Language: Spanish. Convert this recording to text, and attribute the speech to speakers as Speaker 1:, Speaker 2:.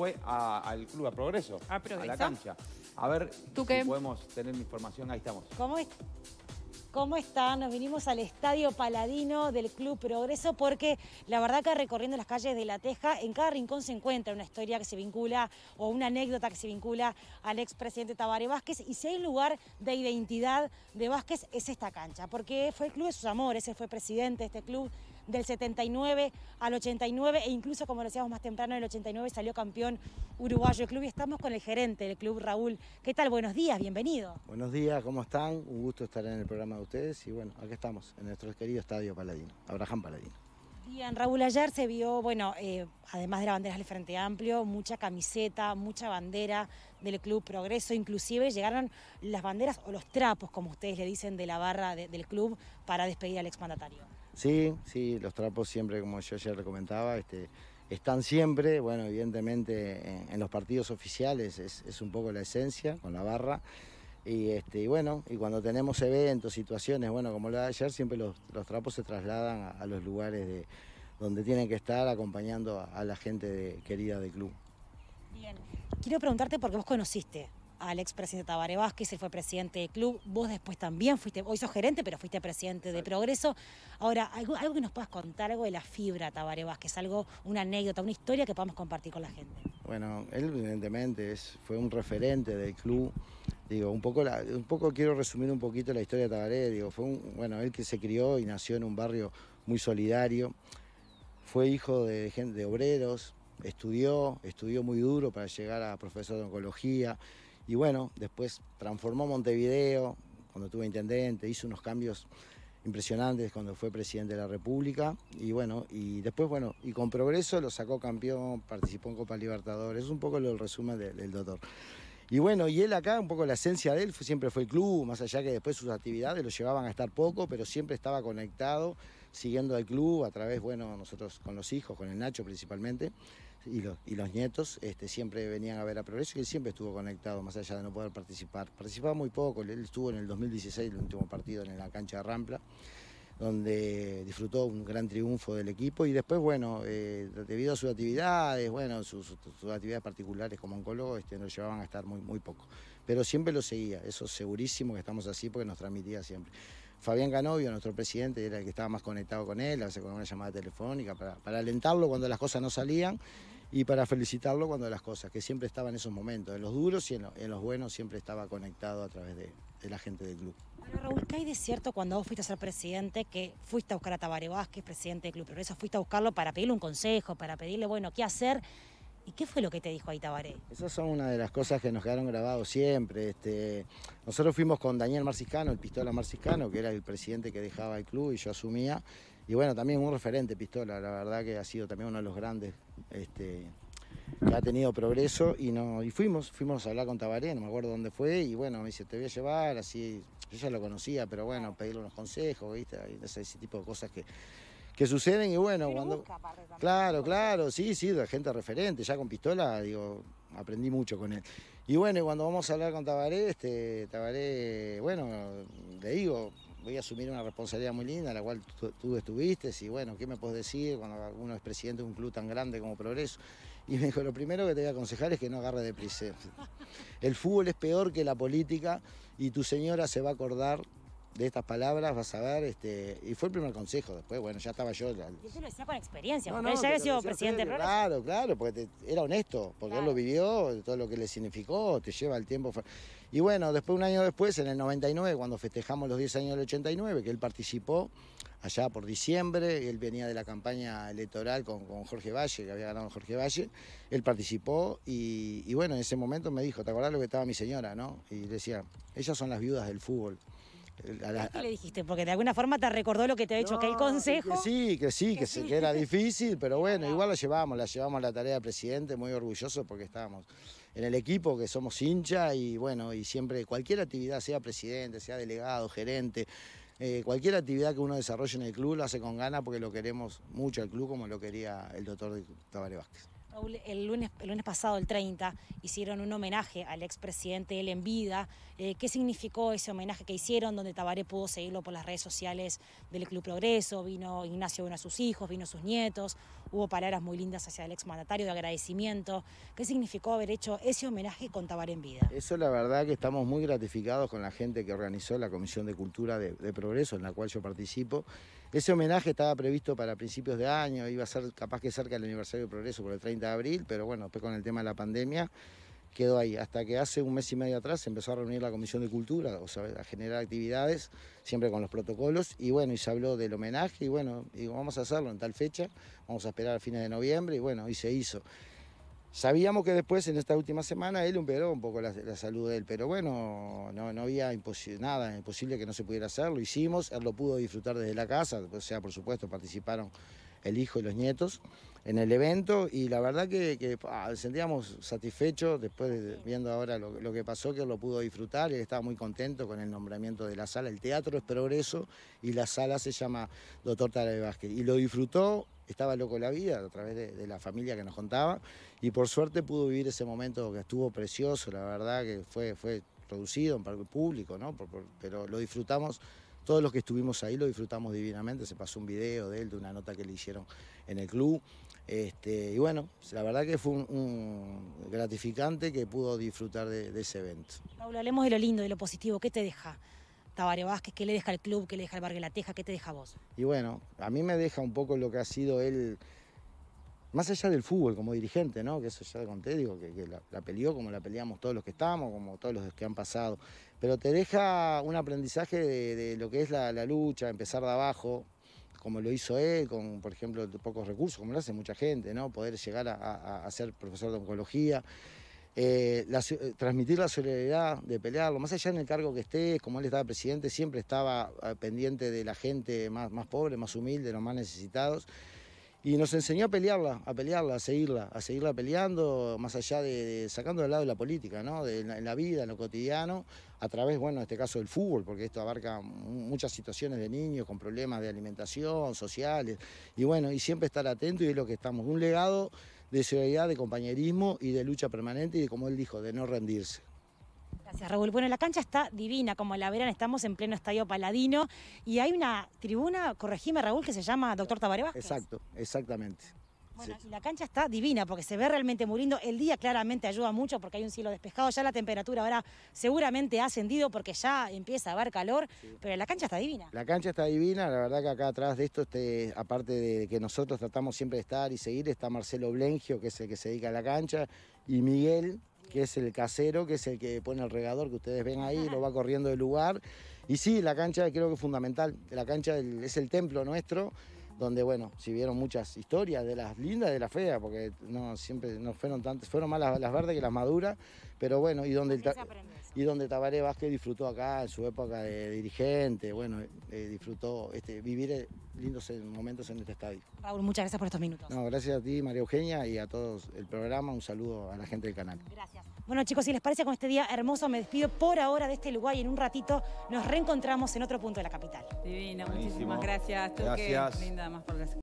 Speaker 1: fue al club, Progreso. Ah, a la cancha. A ver ¿Tú si podemos tener información. Ahí estamos.
Speaker 2: ¿Cómo es? ¿Cómo está Nos vinimos al Estadio Paladino del Club Progreso porque la verdad que recorriendo las calles de La Teja, en cada rincón se encuentra una historia que se vincula o una anécdota que se vincula al expresidente Tabare Vázquez y si hay un lugar de identidad de Vázquez es esta cancha, porque fue el club de sus amores, él fue presidente de este club, del 79 al 89 e incluso, como lo decíamos más temprano, en el 89 salió campeón uruguayo el club y estamos con el gerente del club, Raúl. ¿Qué tal? Buenos días, bienvenido.
Speaker 1: Buenos días, ¿cómo están? Un gusto estar en el programa de ustedes y bueno, aquí estamos, en nuestro querido Estadio Paladino, Abraham Paladino.
Speaker 2: Bien, Raúl, ayer se vio, bueno, eh, además de las banderas del Frente Amplio, mucha camiseta, mucha bandera del Club Progreso, inclusive llegaron las banderas o los trapos, como ustedes le dicen, de la barra del club para despedir al exmandatario.
Speaker 1: Sí, sí, los trapos siempre, como yo ayer le comentaba, este, están siempre, bueno, evidentemente en, los partidos oficiales es, un poco la esencia con la barra. Y, este, bueno, y cuando tenemos eventos, situaciones, bueno, como la de ayer, siempre los, trapos se trasladan a, los lugares donde tienen que estar acompañando a, la gente querida del club.
Speaker 2: Bien, quiero preguntarte porque vos conociste al expresidente Tabaré Vázquez, él fue presidente del club, vos después también fuiste, hoy sos gerente, pero fuiste presidente de Progreso. Ahora, algo, que nos puedas contar, algo de la fibra Tabaré Vázquez, algo, una anécdota, una historia que podamos compartir con la gente.
Speaker 1: Bueno, él evidentemente es, fue un referente del club. Digo, un poco, un poco quiero resumir un poquito la historia de Tabaré. Digo, fue un, bueno, él que se crió y nació en un barrio muy solidario. Fue hijo de, gente, de obreros, estudió, estudió muy duro para llegar a profesor de oncología. Y bueno, después transformó Montevideo cuando tuvo intendente, hizo unos cambios impresionantes cuando fue presidente de la República y bueno, y después bueno, y con progreso lo sacó campeón, participó en Copa Libertadores, es un poco el resumen del doctor. Y bueno, y él acá, un poco la esencia de él siempre fue el club, más allá que después sus actividades lo llevaban a estar poco, pero siempre estaba conectado, siguiendo al club a través, bueno, nosotros con los hijos, con el Nacho principalmente y los, nietos este, siempre venían a ver a Progreso y él siempre estuvo conectado, más allá de no poder participar. Participaba muy poco, él estuvo en el 2016, el último partido en la cancha de Rampla, donde disfrutó un gran triunfo del equipo y después, bueno, eh, debido a sus actividades, bueno, sus, actividades particulares como oncólogo, este, nos llevaban a estar muy, muy poco. Pero siempre lo seguía, eso segurísimo que estamos así porque nos transmitía siempre. Fabián Canovio, nuestro presidente, era el que estaba más conectado con él, a veces con una llamada telefónica para, alentarlo cuando las cosas no salían y para felicitarlo cuando las cosas, que siempre estaba en esos momentos, en los duros y en, los buenos, siempre estaba conectado a través de, la gente del club.
Speaker 2: Bueno, Raúl, ¿qué hay de cierto cuando vos fuiste a ser presidente que fuiste a buscar a Tabare Vázquez, presidente del Club eso fuiste a buscarlo para pedirle un consejo, para pedirle, bueno, qué hacer? qué fue lo que te
Speaker 1: dijo ahí Tabaré? Esas son una de las cosas que nos quedaron grabados siempre. Este, nosotros fuimos con Daniel Marciscano, el pistola Marciscano, que era el presidente que dejaba el club y yo asumía. Y bueno, también un referente pistola, la verdad que ha sido también uno de los grandes este, que ha tenido progreso. Y, no, y fuimos, fuimos a hablar con Tabaré, no me acuerdo dónde fue, y bueno, me dice, te voy a llevar, así, yo ya lo conocía, pero bueno, pedirle unos consejos, ese tipo de cosas que que suceden y bueno, cuando... claro, claro, sí, sí, de gente referente, ya con pistola, digo, aprendí mucho con él. Y bueno, cuando vamos a hablar con Tabaré, este, Tabaré, bueno, le digo, voy a asumir una responsabilidad muy linda, la cual tú, estuviste, y bueno, ¿qué me puedes decir cuando uno es presidente de un club tan grande como Progreso? Y me dijo, lo primero que te voy a aconsejar es que no agarres de prisa. El fútbol es peor que la política y tu señora se va a acordar de estas palabras, vas a ver, este, y fue el primer consejo, después, bueno, ya estaba yo. eso
Speaker 2: lo decía con experiencia, porque él ya había sido presidente de
Speaker 1: Claro, claro, porque era honesto, porque él lo vivió, todo lo que le significó, te lleva el tiempo. Y bueno, después, un año después, en el 99, cuando festejamos los 10 años del 89, que él participó allá por diciembre, él venía de la campaña electoral con, Jorge Valle, que había ganado Jorge Valle, él participó y, bueno, en ese momento me dijo, ¿te acordás lo que estaba mi señora, no? Y decía, ellas son las viudas del fútbol.
Speaker 2: ¿Qué le dijiste? Porque de alguna forma te recordó lo que te ha dicho que el consejo. sí,
Speaker 1: que sí, que, era difícil, pero bueno, igual la llevamos, la llevamos a la tarea de presidente, muy orgulloso porque estábamos en el equipo, que somos hincha y bueno, y siempre cualquier actividad, sea presidente, sea delegado, gerente, eh, cualquier actividad que uno desarrolle en el club lo hace con ganas porque lo queremos mucho al club como lo quería el doctor Tabaré Vázquez
Speaker 2: el lunes, el lunes pasado, el 30, hicieron un homenaje al expresidente él en vida. Eh, ¿Qué significó ese homenaje que hicieron? Donde Tabaré pudo seguirlo por las redes sociales del Club Progreso, vino Ignacio, vino a sus hijos, vino sus nietos, hubo palabras muy lindas hacia el mandatario de agradecimiento. ¿Qué significó haber hecho ese homenaje con Tabaré en vida?
Speaker 1: Eso la verdad que estamos muy gratificados con la gente que organizó la Comisión de Cultura de Progreso, en la cual yo participo. Ese homenaje estaba previsto para principios de año, iba a ser capaz que cerca del aniversario de Progreso por el 30 de abril, pero bueno, después con el tema de la pandemia quedó ahí. Hasta que hace un mes y medio atrás se empezó a reunir la Comisión de Cultura, o sea, a generar actividades, siempre con los protocolos, y bueno, y se habló del homenaje, y bueno, digo, vamos a hacerlo en tal fecha, vamos a esperar a fines de noviembre, y bueno, y se hizo. Sabíamos que después, en esta última semana, él empeoró un poco la, salud de él, pero bueno, no, había nada imposible que no se pudiera hacer, lo hicimos, él lo pudo disfrutar desde la casa, o sea, por supuesto, participaron el hijo y los nietos en el evento y la verdad que, sentíamos satisfechos después de, viendo ahora lo, lo, que pasó, que él lo pudo disfrutar, él estaba muy contento con el nombramiento de la sala, el teatro es progreso y la sala se llama Doctor Tara de Vázquez y lo disfrutó estaba loco la vida a través de, la familia que nos contaba y por suerte pudo vivir ese momento que estuvo precioso, la verdad que fue, fue producido en parque público, ¿no? pero lo disfrutamos. Todos los que estuvimos ahí lo disfrutamos divinamente, se pasó un video de él, de una nota que le hicieron en el club. Este, y bueno, la verdad que fue un, gratificante que pudo disfrutar de, de ese evento.
Speaker 2: Paula, hablemos de lo lindo, de lo positivo, ¿qué te deja Tabario Vázquez, ¿qué le deja el club? ¿Qué le deja el Barrio La Teja? ¿Qué te deja vos?
Speaker 1: Y bueno, a mí me deja un poco lo que ha sido él, más allá del fútbol como dirigente, ¿no? Que eso ya conté, digo, que, la, peleó como la peleamos todos los que estamos, como todos los que han pasado. Pero te deja un aprendizaje de, lo que es la, lucha, empezar de abajo, como lo hizo él, con, por ejemplo, pocos recursos, como lo hace mucha gente, ¿no? Poder llegar a, a ser profesor de oncología, eh, la, eh, transmitir la solidaridad de pelearlo, más allá en el cargo que esté, como él estaba presidente, siempre estaba ah, pendiente de la gente más, más pobre, más humilde, los más necesitados. Y nos enseñó a pelearla, a pelearla, a seguirla, a seguirla peleando, más allá de, sacando del lado de la política, ¿no? De, en, la, vida, en lo cotidiano, a través, bueno, en este caso del fútbol, porque esto abarca muchas situaciones de niños con problemas de alimentación, sociales, y bueno, y siempre estar atento y es lo que estamos. Un legado de solidaridad, de compañerismo y de lucha permanente y, como él dijo, de no rendirse.
Speaker 2: Gracias, Raúl. Bueno, la cancha está divina, como la verán, estamos en pleno estadio Paladino y hay una tribuna, corregime, Raúl, que se llama Doctor Tabaré
Speaker 1: Exacto, exactamente la
Speaker 2: cancha está divina porque se ve realmente muriendo, El día claramente ayuda mucho porque hay un cielo despejado. Ya la temperatura ahora seguramente ha ascendido porque ya empieza a haber calor, pero la cancha está divina.
Speaker 1: La cancha está divina. La verdad que acá atrás de esto, este, aparte de que nosotros tratamos siempre de estar y seguir, está Marcelo Blengio, que es el que se dedica a la cancha, y Miguel, que es el casero, que es el que pone el regador que ustedes ven ahí, lo va corriendo del lugar. Y sí, la cancha creo que es fundamental. La cancha es el templo nuestro donde bueno, si vieron muchas historias de las lindas y de las feas, porque no siempre no fueron tantas, fueron más las verdes que las maduras, pero bueno, y donde, y donde Tabaré Vázquez disfrutó acá en su época de dirigente, bueno, eh, eh, disfrutó este, vivir eh, lindos momentos en este estadio.
Speaker 2: Raúl, muchas gracias por estos minutos.
Speaker 1: No, gracias a ti, María Eugenia, y a todos el programa. Un saludo a la gente del canal. Gracias.
Speaker 2: Bueno, chicos, si les parece con este día hermoso, me despido por ahora de este lugar y en un ratito nos reencontramos en otro punto de la capital. Divino, muchísimas gracias.
Speaker 1: linda, más por